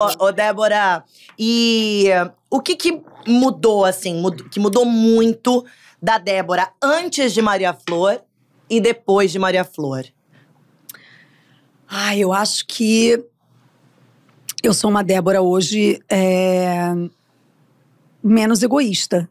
Ô, ô, Débora, e uh, o que que mudou, assim, mudou, que mudou muito da Débora antes de Maria Flor e depois de Maria Flor? Ai, eu acho que eu sou uma Débora hoje é, menos egoísta.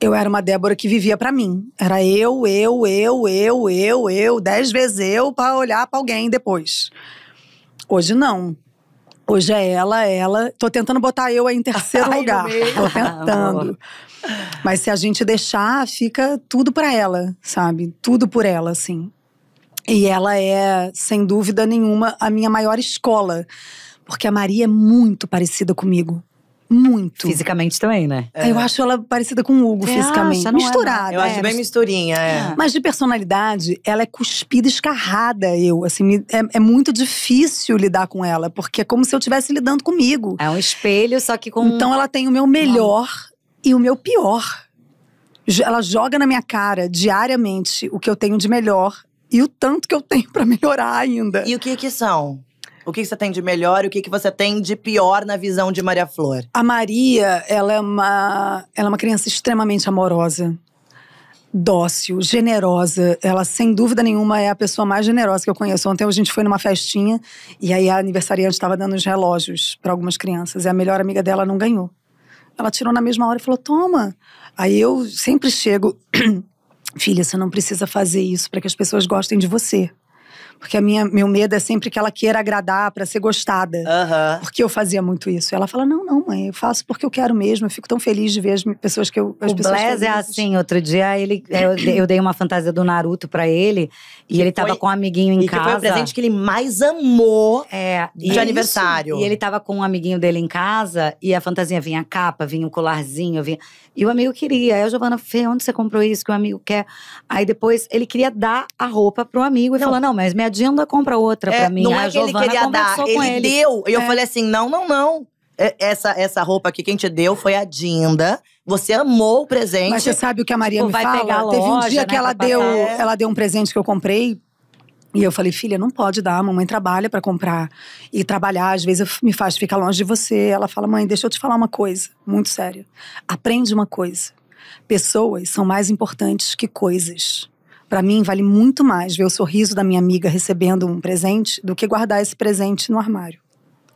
Eu era uma Débora que vivia para mim. Era eu, eu, eu, eu, eu, eu, dez vezes eu para olhar para alguém depois. Hoje não. Hoje é ela, ela. Tô tentando botar eu aí em terceiro Ai, lugar. Tô tentando. Mas se a gente deixar, fica tudo para ela, sabe? Tudo por ela, assim. E ela é, sem dúvida nenhuma, a minha maior escola. Porque a Maria é muito parecida comigo. Muito. Fisicamente também, né? É. Eu acho ela parecida com o Hugo Você fisicamente. Acha? É, é? Misturada. É, eu acho é. bem misturinha, é. Ah. Mas de personalidade, ela é cuspida, escarrada, eu. Assim, é, muito difícil lidar com ela, porque é como se eu estivesse lidando comigo. É um espelho, só que com. Então ela tem o meu melhor Não. e o meu pior. Ela joga na minha cara diariamente o que eu tenho de melhor e o tanto que eu tenho para melhorar ainda. E o que que são? O que, você tem de melhor e o que, que você tem de pior na visão de Maria Flor? A Maria, ela é uma, ela é uma criança extremamente amorosa dócil, generosa. Ela, sem dúvida nenhuma, é a pessoa mais generosa que eu conheço. Ontem a gente foi numa festinha e aí a aniversariante estava dando os relógios para algumas crianças. E a melhor amiga dela não ganhou. Ela tirou na mesma hora e falou: Toma! Aí eu sempre chego. Filha, você não precisa fazer isso para que as pessoas gostem de você. Porque a minha, meu medo é sempre que ela queira agradar para ser gostada. Uhum. Porque eu fazia muito isso. E ela fala: não, não, mãe, eu faço porque eu quero mesmo. Eu fico tão feliz de ver as pessoas que eu. As o pessoas é assim. Outro dia ele, eu, eu, dei uma fantasia do Naruto para ele e, ele tava foi, com um amiguinho em e casa. Que foi o presente que ele mais amou é, de é aniversário. E ele tava com um amiguinho dele em casa e a fantasia vinha a capa, vinha um colarzinho, vinha. E o amigo queria. Aí a Giovana, Fê, onde você comprou isso que o amigo quer? Aí depois ele queria dar a roupa pro amigo e não. falou: não, mas minha me compra outra é, pra mim. Não é a é que ele queria dar, ele, ele, deu. E eu é. falei assim: não, não, não. É, essa, essa roupa aqui quem te deu foi a Dinda. Você amou o presente. Mas você sabe o que a Maria Pô, me vai fala? Pegar Teve um dia né, que ela deu, ela deu um presente que eu comprei. E eu falei, filha, não pode dar, a mamãe trabalha para comprar. E trabalhar, às vezes, me faz ficar longe de você. Ela fala, mãe, deixa eu te falar uma coisa, muito sério. Aprende uma coisa. Pessoas são mais importantes que coisas. Para mim, vale muito mais ver o sorriso da minha amiga recebendo um presente do que guardar esse presente no armário.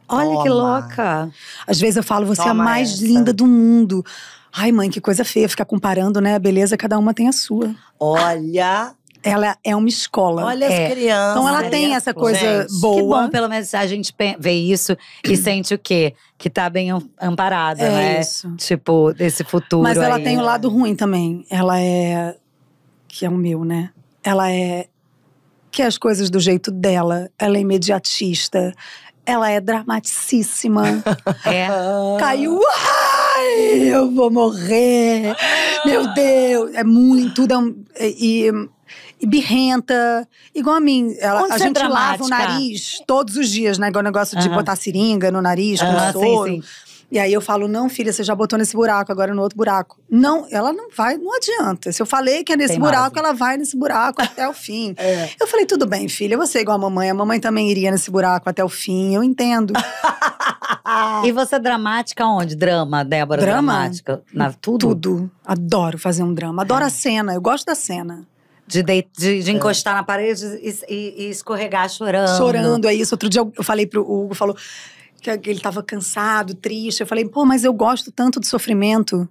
Olha Toma. que louca! Às vezes eu falo, você Toma é a mais essa. linda do mundo. Ai, mãe, que coisa feia ficar comparando, né? A beleza, cada uma tem a sua. Olha! Ela é uma escola. Olha é. as crianças. Então ela tem essa coisa gente, boa. Que bom, pelo menos a gente vê isso e sente o quê? Que tá bem amparada, é né? Isso. Tipo, desse futuro. Mas ela aí. tem o lado ruim também. Ela é que é o meu, né? Ela é que as coisas do jeito dela, ela é imediatista, ela é dramaticíssima. é. Caiu, ai, eu vou morrer. Meu Deus, é muito tudo é um, e, e birrenta, igual a mim. Ela, a é gente lava o nariz todos os dias, né? Igual o negócio de botar seringa no nariz, uh -huh, com soro. Sim, sim. E aí eu falo, não, filha, você já botou nesse buraco, agora no outro buraco. Não, ela não vai, não adianta. Se eu falei que é nesse Tem buraco, margem. ela vai nesse buraco até o fim. É. Eu falei, tudo bem, filha, você igual a mamãe, a mamãe também iria nesse buraco até o fim, eu entendo. e você é dramática onde? Drama, Débora? Drama? Dramática? Na, tudo? Tudo. Adoro fazer um drama. Adoro é. a cena, eu gosto da cena. De, de, de, é. encostar é. na parede e, e, e, escorregar chorando. Chorando, é isso. Outro dia eu falei pro Hugo, falou que ele estava cansado, triste. Eu falei, pô, mas eu gosto tanto do sofrimento.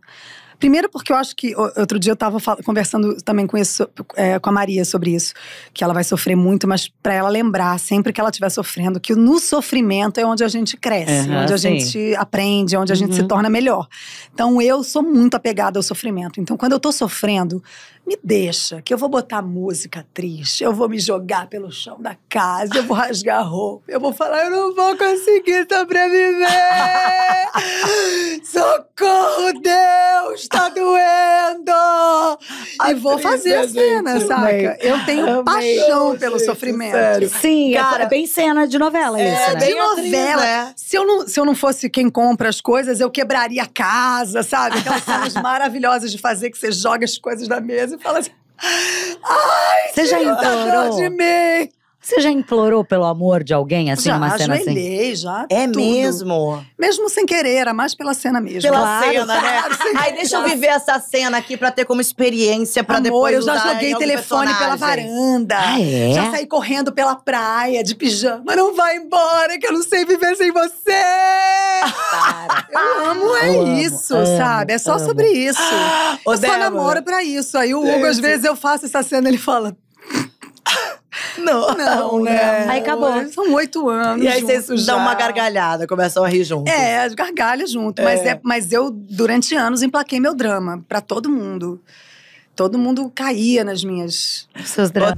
Primeiro porque eu acho que outro dia eu estava conversando também com, isso, é, com a Maria sobre isso, que ela vai sofrer muito, mas para ela lembrar sempre que ela estiver sofrendo que no sofrimento é onde a gente cresce, uhum, onde a sim. gente aprende, onde a gente se uhum. torna melhor. Então eu sou muito apegada ao sofrimento. Então quando eu estou sofrendo, me deixa, que eu vou botar música triste, eu vou me jogar pelo chão da casa, eu vou rasgar a roupa, eu vou falar, eu não vou conseguir sobreviver! Socorro, Deus! Tá doendo! e vou fazer né, a cena, saca? Eu tenho amei. paixão pelo sofrimento. Sério. Sim, é Cara, é bem cena de novela é, isso, né? De novela. Atriz, né? Se, eu não, se eu não fosse quem compra as coisas, eu quebraria a casa, sabe? Aquelas cenas maravilhosas de fazer que você joga as coisas na mesa e fala assim… Ai, você já adorou de mim! Você já implorou pelo amor de alguém, assim, já, uma cena assim? Já, É tudo. mesmo? Mesmo sem querer, era mais pela cena mesmo. Pela claro, cena, né? Aí deixa eu viver essa cena aqui pra ter como experiência, pra amor, depois eu já joguei telefone personagem. pela varanda. Ah, é? Já saí correndo pela praia, de pijama. Não vai embora, que eu não sei viver sem você! Para. Eu amo, é eu isso, amo, sabe? Amo, é só amo. sobre isso. Ah, eu só namoro pra isso. Aí o Hugo, às vezes, eu faço essa cena, ele fala… Não, né? não né? Aí acabou. São oito anos. E aí vocês dão uma gargalhada, começam a rir junto. É, gargalha junto. É. Mas, é, mas eu, durante anos, emplaquei meu drama para todo mundo. Todo mundo caía nas minhas. Seus dramas.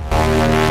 Thank you.